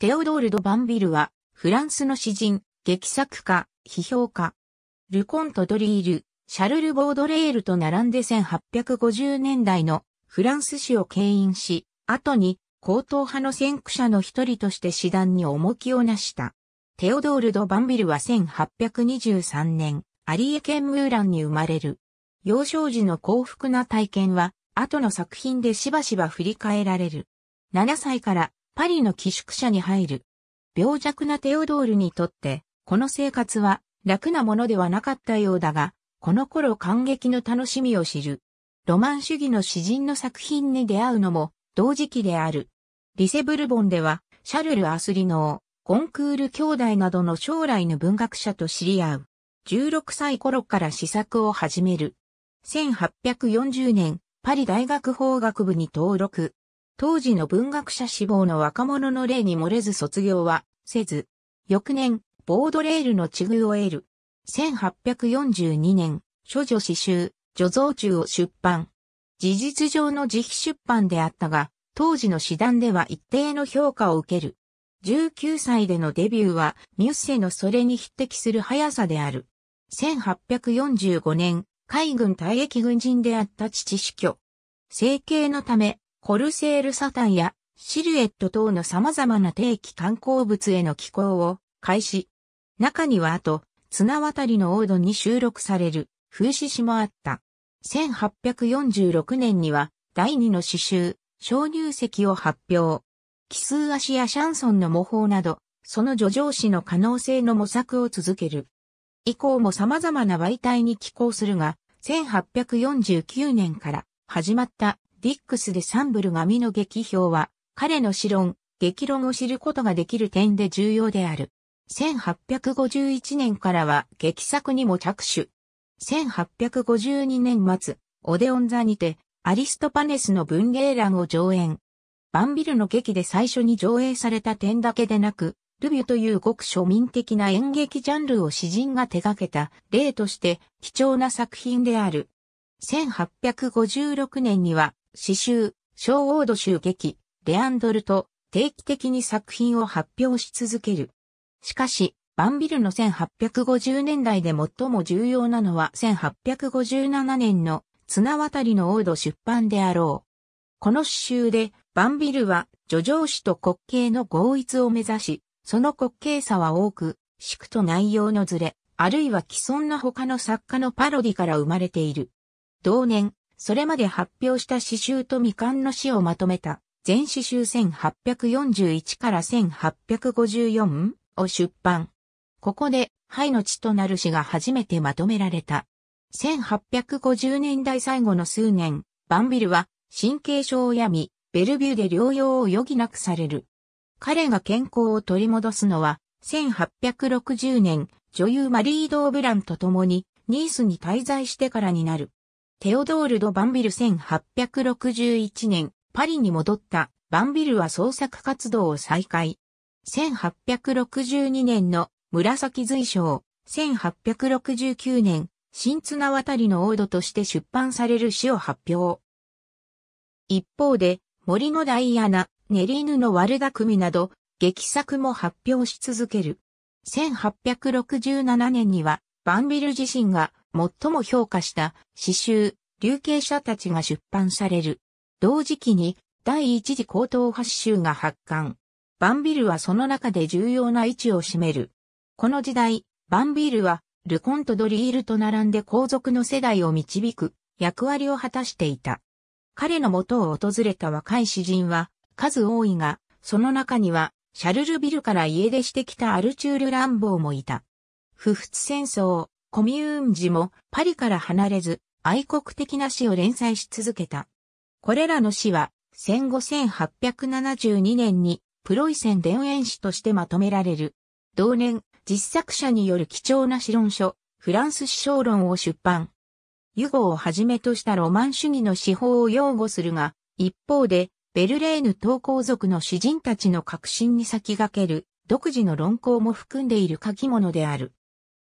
テオドール・ド・バンビルは、フランスの詩人、劇作家、批評家。ルコント・ドリール、シャルル・ボードレールと並んで1850年代のフランス史を牽引し、後に高等派の先駆者の一人として詩壇に重きをなした。テオドール・ド・バンビルは1823年、アリエ県ムーランに生まれる。幼少時の幸福な体験は、後の作品でしばしば振り返られる。7歳からパリの寄宿舎に入る。病弱なテオドールにとって、この生活は楽なものではなかったようだが、この頃感激の楽しみを知る。ロマン主義の詩人の作品に出会うのも同時期である。リセブルボンでは、シャルル・アスリノー、コンクール兄弟などの将来の文学者と知り合う。16歳頃から試作を始める。1840年、パリ大学法学部に登録。当時の文学者志望の若者の例に漏れず卒業はせず、翌年、ボードレールの地遇を得る。1842年、諸女詩集、女蔵中を出版。事実上の自費出版であったが、当時の詩壇では一定の評価を受ける。19歳でのデビューは、ミュッセのそれに匹敵する速さである。1845年、海軍退役軍人であった父死去。整形のため、コルセールサタンやシルエット等の様々な定期観光物への寄港を開始。中にはあと、綱渡りの王道に収録される風刺詩もあった。1846年には第二の詩集、小乳石を発表。奇数足やシャンソンの模倣など、その助上詩の可能性の模索を続ける。以降も様々な媒体に寄稿するが、1849年から始まったディックスでサンブル紙の劇表は、彼の詩論、劇論を知ることができる点で重要である。1851年からは劇作にも着手。1852年末、オデオン座にて、アリストパネスの文芸欄を上演。バンビルの劇で最初に上映された点だけでなく、ルビュというごく庶民的な演劇ジャンルを詩人が手掛けた例として貴重な作品である。1856年には詩集、小王土襲撃、レアンドルと定期的に作品を発表し続ける。しかし、バンビルの1850年代で最も重要なのは1857年の綱渡りの王土出版であろう。この詩集で、バンビルは、叙情詩と滑稽の合一を目指し、その滑稽さは多く、詩句と内容のズレ、あるいは既存の他の作家のパロディから生まれている。同年、それまで発表した詩集と未完の詩をまとめた、全詩集1841から1854を出版。ここで、ハイの地となる詩が初めてまとめられた。1850年代最後の数年、バンビルは神経症を病み、ベルビューで療養を余儀なくされる。彼が健康を取り戻すのは、1860年、女優マリー・ドー・ブランと共に、ニースに滞在してからになる。テオドール・ド・バンビル1861年、パリに戻ったバンビルは創作活動を再開。1862年の紫随章、1869年、新綱渡りの王土として出版される詩を発表。一方で、森のダイアナ、ネリーヌの悪巧組など、劇作も発表し続ける。1867年には、バンビル自身が最も評価した詩集、流刑者たちが出版される。同時期に第一次高等発集が発刊。バンビルはその中で重要な位置を占める。この時代、バンビルはルコント・ドリールと並んで皇族の世代を導く役割を果たしていた。彼の元を訪れた若い詩人は数多いが、その中にはシャルルビルから家出してきたアルチュール・ランボーもいた。不仏戦争、コミューン時もパリから離れず、愛国的な詩を連載し続けた。これらの詩は、戦後1872年にプロイセン伝言詩としてまとめられる。同年、実作者による貴重な詩論書、フランス詩小論を出版。ユゴをはじめとしたロマン主義の手法を擁護するが、一方で、ベルレーヌ投皇族の詩人たちの革新に先駆ける、独自の論考も含んでいる書き物である。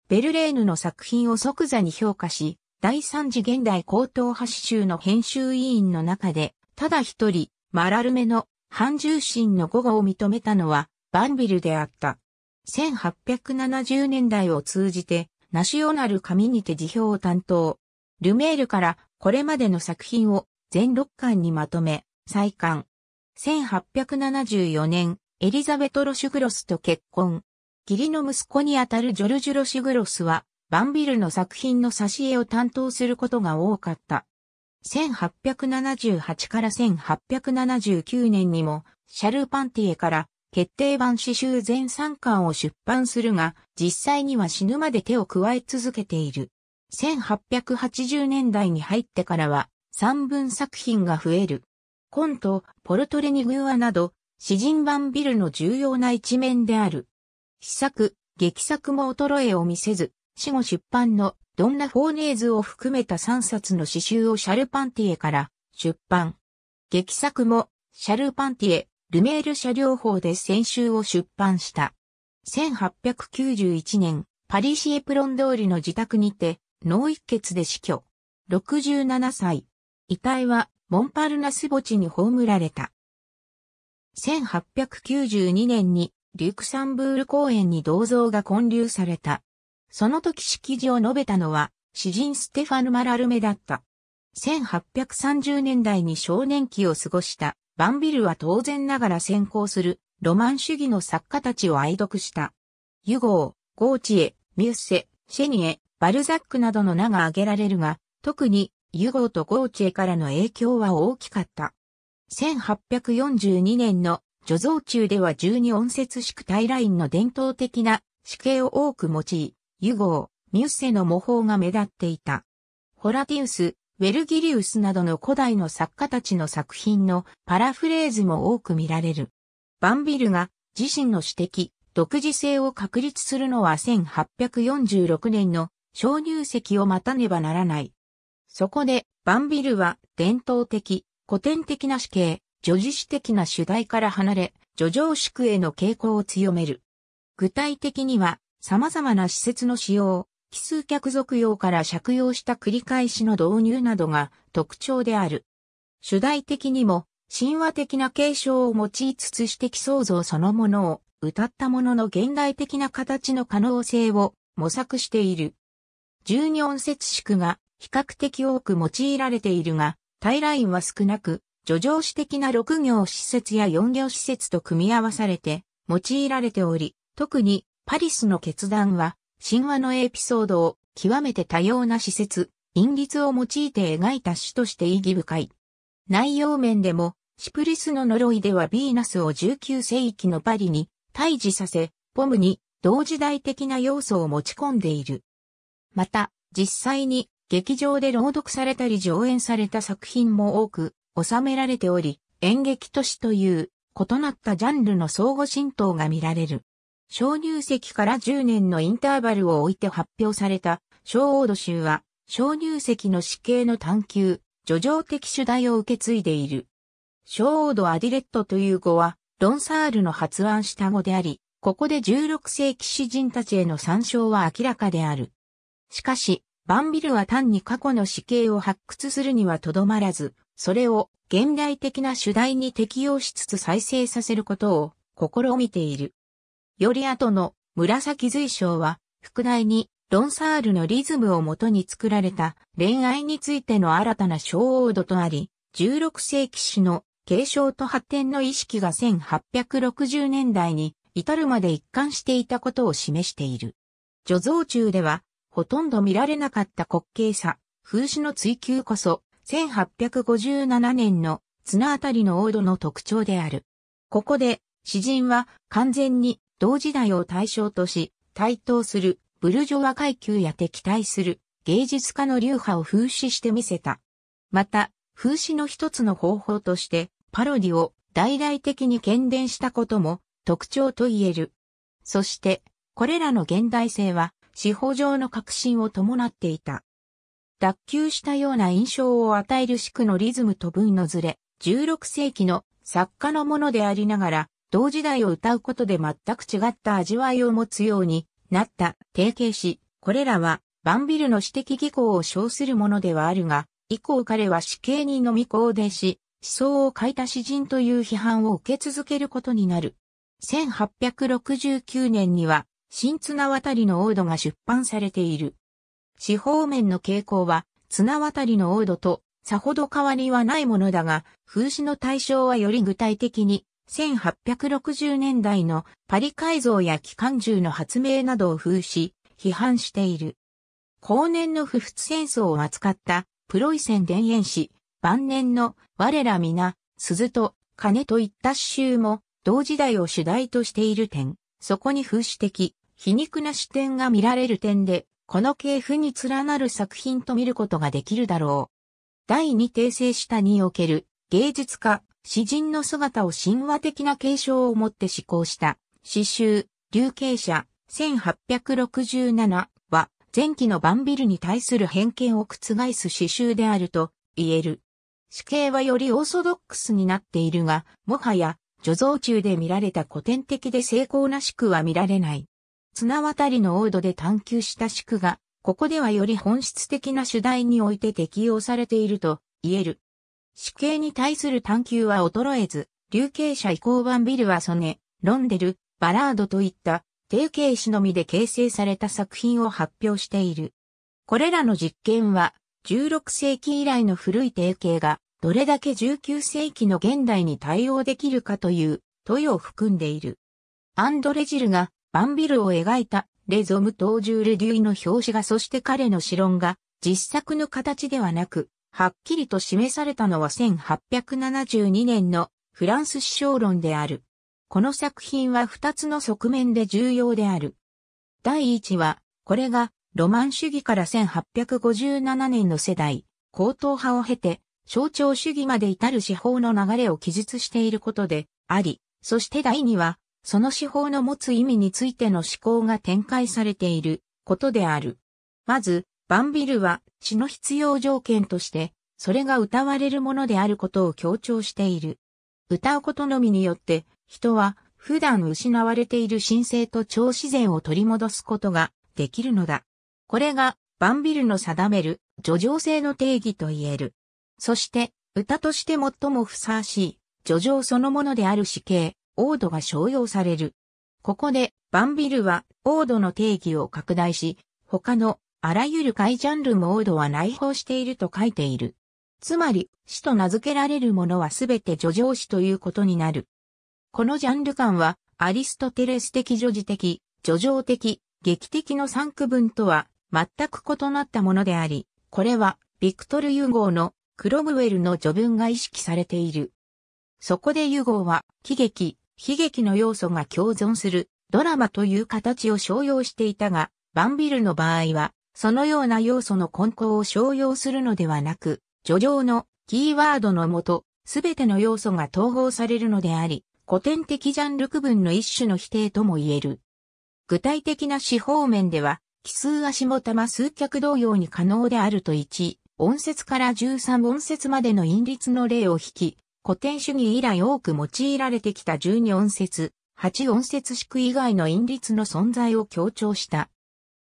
ベルレーヌの作品を即座に評価し、第三次現代高等派詩集の編集委員の中で、ただ一人、マラルメの半重心の語語を認めたのは、バンビルであった。1870年代を通じて、ナシオナル紙にて辞表を担当。ルメールからこれまでの作品を全6巻にまとめ、再刊。1874年、エリザベト・ロシュグロスと結婚。義理の息子にあたるジョルジュ・ロシグロスは、バンビルの作品の挿絵を担当することが多かった。1878から1879年にも、シャルパンティエから決定版詩集全三巻を出版するが、実際には死ぬまで手を加え続けている。1880年代に入ってからは、三文作品が増える。コント、ポルトレニグーアなど、詩人版ビルの重要な一面である。試作、劇作も衰えを見せず、死後出版のドンナ・フォーネーズを含めた3冊の詩集をシャルパンティエから出版。劇作もシャルパンティエ、ルメール社療法で先週を出版した。1891年、パリシエプロン通りの自宅にて、脳一血で死去。67歳。遺体は、モンパルナス墓地に葬られた。1892年に、リュクサンブール公園に銅像が建立された。その時式辞を述べたのは、詩人ステファヌ・マラルメだった。1830年代に少年期を過ごした、バンビルは当然ながら先行する、ロマン主義の作家たちを愛読した。ユゴー、ゴーチエ、ミュッセ、シェニエ、バルザックなどの名が挙げられるが、特に、ユゴーとゴーチェからの影響は大きかった。1842年の貯蔵中では十二音節式イラインの伝統的な死形を多く用い、ユゴー、ミュッセの模倣が目立っていた。ホラティウス、ウェルギリウスなどの古代の作家たちの作品のパラフレーズも多く見られる。バンビルが自身の指摘、独自性を確立するのは1846年の小乳石を待たねばならない。そこで、バンビルは伝統的、古典的な死刑、叙事詩的な主題から離れ、叙情宿への傾向を強める。具体的には、様々な施設の使用、奇数客属用から借用した繰り返しの導入などが特徴である。主題的にも、神話的な継承を用いつつ詩的創造そのものを、歌ったものの現代的な形の可能性を模索している。十二音節宿が比較的多く用いられているが、タイラインは少なく、叙上史的な6行施設や4行施設と組み合わされて用いられており、特にパリスの決断は神話のエピソードを極めて多様な施設、陰律を用いて描いた詩として意義深い。内容面でも、シプリスの呪いではヴィーナスを19世紀のパリに退治させ、ポムに同時代的な要素を持ち込んでいる。また、実際に劇場で朗読されたり上演された作品も多く、収められており、演劇都市という異なったジャンルの相互浸透が見られる。小乳石から10年のインターバルを置いて発表された小王土集は、小乳石の死刑の探求、叙情的主題を受け継いでいる。小王土アディレットという語は、ロンサールの発案した語であり、ここで16世紀詩人たちへの参照は明らかである。しかし、バンビルは単に過去の死刑を発掘するにはとどまらず、それを現代的な主題に適用しつつ再生させることを試みている。より後の紫随章は、副題にロンサールのリズムをもとに作られた恋愛についての新たな小王度とあり、16世紀史の継承と発展の意識が1860年代に至るまで一貫していたことを示している。貯蔵中では、ほとんど見られなかった滑稽さ、風刺の追求こそ、1857年の綱あたりの王土の特徴である。ここで、詩人は完全に同時代を対象とし、対等するブルジョワ階級や敵対する芸術家の流派を風刺してみせた。また、風刺の一つの方法として、パロディを大々的に喧伝したことも特徴と言える。そして、これらの現代性は、司法上の革新を伴っていた。脱臼したような印象を与える四句のリズムと文のずれ、16世紀の作家のものでありながら、同時代を歌うことで全く違った味わいを持つようになった提携し、これらはバンビルの指的技巧を称するものではあるが、以降彼は死刑人の未行でし、思想を書いた詩人という批判を受け続けることになる。1869年には、新綱渡りのオードが出版されている。四方面の傾向は、綱渡りの王土と、さほど変わりはないものだが、風刺の対象はより具体的に、1860年代のパリ改造や機関銃の発明などを風刺、批判している。後年の不仏戦争を扱ったプロイセン田園史、晩年の我ら皆、鈴と金といった詩集も同時代を主題としている点、そこに風刺的、皮肉な視点が見られる点で、この系譜に連なる作品と見ることができるだろう。第二訂正下における芸術家、詩人の姿を神話的な継承をもって施行した詩集、流刑者、1867は前期のバンビルに対する偏見を覆す詩集であると言える。死刑はよりオーソドックスになっているが、もはや、貯蔵中で見られた古典的で成功なしくは見られない。綱渡りの王道で探求した宿が、ここではより本質的な主題において適用されていると言える。死刑に対する探求は衰えず、流刑者移行版ビルはソネ、ロンデル、バラードといった定型詞のみで形成された作品を発表している。これらの実験は、16世紀以来の古い定型が、どれだけ19世紀の現代に対応できるかという問いを含んでいる。アンドレジルがバンビルを描いたレゾム登場レデュイの表紙がそして彼の詩論が実作の形ではなく、はっきりと示されたのは1872年のフランス首相論である。この作品は2つの側面で重要である。第一は、これがロマン主義から1857年の世代、高等派を経て、象徴主義まで至る司法の流れを記述していることであり、そして第二は、その手法の持つ意味についての思考が展開されていることである。まず、バンビルは血の必要条件として、それが歌われるものであることを強調している。歌うことのみによって、人は普段失われている神聖と超自然を取り戻すことができるのだ。これがバンビルの定める叙情性の定義と言える。そして、歌として最もふさわしい、叙情そのものである死刑、オードが商用される。ここで、バンビルは、オードの定義を拡大し、他の、あらゆる怪ジャンルもオードは内包していると書いている。つまり、死と名付けられるものはすべて叙情詩ということになる。このジャンル感は、アリストテレス的叙事的、叙情的、劇的の三区分とは、全く異なったものであり、これは、ビクトル・ユーゴーの、クロムウェルの序文が意識されている。そこでユーゴーは、喜劇、悲劇の要素が共存するドラマという形を商用していたが、バンビルの場合は、そのような要素の根拠を商用するのではなく、叙情のキーワードのもと、すべての要素が統合されるのであり、古典的ジャンル区分の一種の否定とも言える。具体的な四方面では、奇数足も玉数脚同様に可能であると1、音節から13音節までの因律の例を引き、古典主義以来多く用いられてきた12音節、8音節式以外の因律の存在を強調した。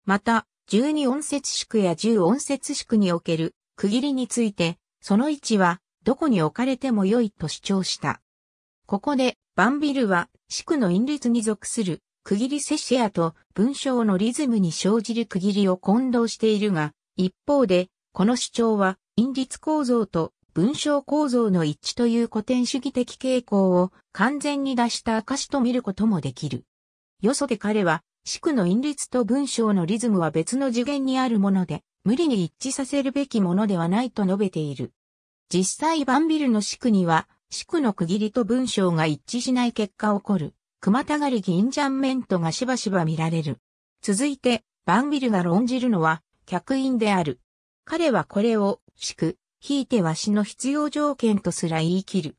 また、12音節式や10音節式における区切りについて、その位置はどこに置かれても良いと主張した。ここで、バンビルは、式の因律に属する区切りセシアと文章のリズムに生じる区切りを混同しているが、一方で、この主張は、因律構造と文章構造の一致という古典主義的傾向を完全に出した証と見ることもできる。よそで彼は、四句の韻律と文章のリズムは別の次元にあるもので、無理に一致させるべきものではないと述べている。実際バンビルの四句には、四句の区切りと文章が一致しない結果起こる、熊たがり銀ジャンメントがしばしば見られる。続いて、バンビルが論じるのは、客員である。彼はこれを、四句、ひいては死の必要条件とすら言い切る。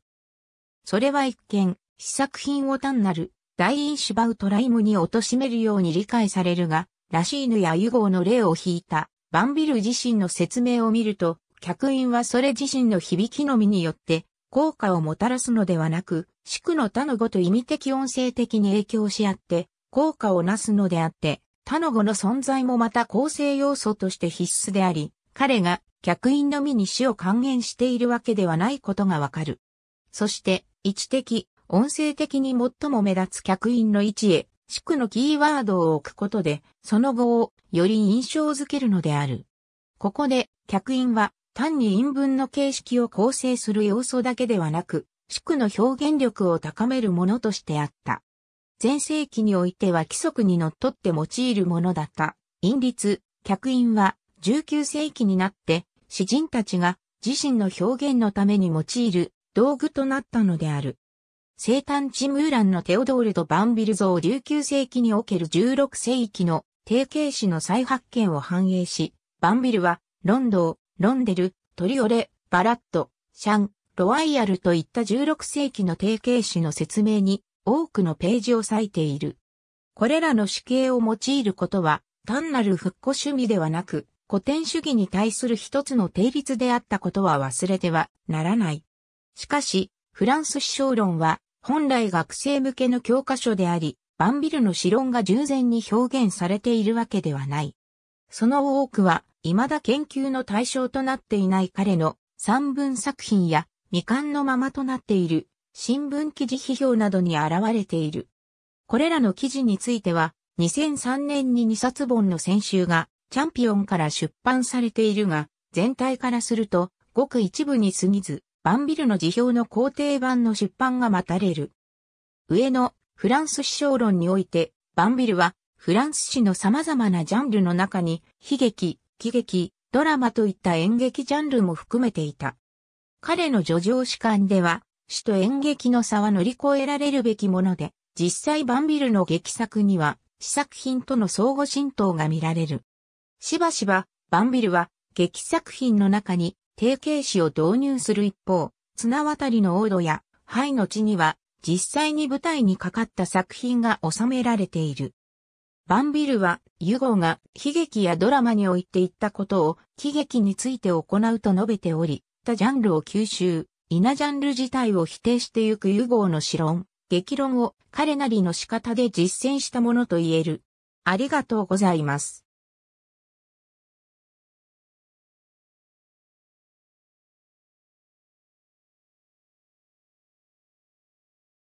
それは一見、試作品を単なる、大因芝ウトライムに貶めるように理解されるが、ラシーヌやユゴーの例を引いた、バンビル自身の説明を見ると、客員はそれ自身の響きのみによって、効果をもたらすのではなく、宿の他の語と意味的音声的に影響し合って、効果をなすのであって、他の語の存在もまた構成要素として必須であり、彼が客員のみに死を還元しているわけではないことがわかる。そして、位置的、音声的に最も目立つ客員の位置へ、区のキーワードを置くことで、その後をより印象づけるのである。ここで、客員は単に韻文の形式を構成する要素だけではなく、区の表現力を高めるものとしてあった。前世紀においては規則にのっとって用いるものだった。韻律、客員は19世紀になって詩人たちが自身の表現のために用いる道具となったのである。生誕地ムーランのテオドールとバンビル像19世紀における16世紀の定型詩の再発見を反映し、バンビルはロンドー、ロンデル、トリオレ、バラット、シャン、ロワイヤルといった16世紀の定型詩の説明に多くのページを割いている。これらの詩形を用いることは単なる復古趣味ではなく、古典主義に対する一つの定律であったことは忘れてはならない。しかし、フランス思想論は、本来学生向けの教科書であり、バンビルの思論が従前に表現されているわけではない。その多くは、未だ研究の対象となっていない彼の三文作品や未完のままとなっている新聞記事批評などに現れている。これらの記事については、2003年に2冊本の選集がチャンピオンから出版されているが、全体からすると、ごく一部に過ぎず、バンビルの辞表の肯定版の出版が待たれる。上のフランス史小論において、バンビルは、フランス史の様々なジャンルの中に、悲劇、喜劇、ドラマといった演劇ジャンルも含めていた。彼の叙情史観では、詩と演劇の差は乗り越えられるべきもので、実際バンビルの劇作には、試作品との相互浸透が見られる。しばしば、バンビルは、劇作品の中に、定型詞を導入する一方、綱渡りの王土や、灰の地には、実際に舞台にかかった作品が収められている。バンビルは、ユゴーが悲劇やドラマにおいて言ったことを喜劇について行うと述べており、他ジャンルを吸収、イナジャンル自体を否定してゆくユゴーの詩論、激論を彼なりの仕方で実践したものと言える。ありがとうございます。